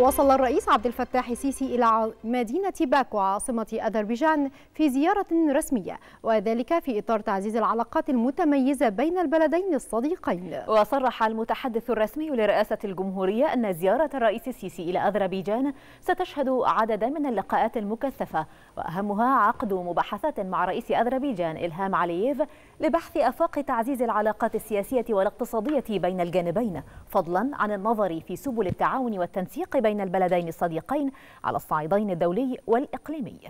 وصل الرئيس عبد الفتاح السيسي إلى مدينة باكو عاصمة أذربيجان في زيارة رسمية وذلك في إطار تعزيز العلاقات المتميزة بين البلدين الصديقين وصرح المتحدث الرسمي لرئاسة الجمهورية أن زيارة الرئيس السيسي إلى أذربيجان ستشهد عددا من اللقاءات المكثفة وأهمها عقد مباحثات مع رئيس أذربيجان إلهام علييف لبحث أفاق تعزيز العلاقات السياسية والاقتصادية بين الجانبين فضلا عن النظر في سبل التعاون والتنسيق بين البلدين الصديقين على الصعيدين الدولي والإقليمي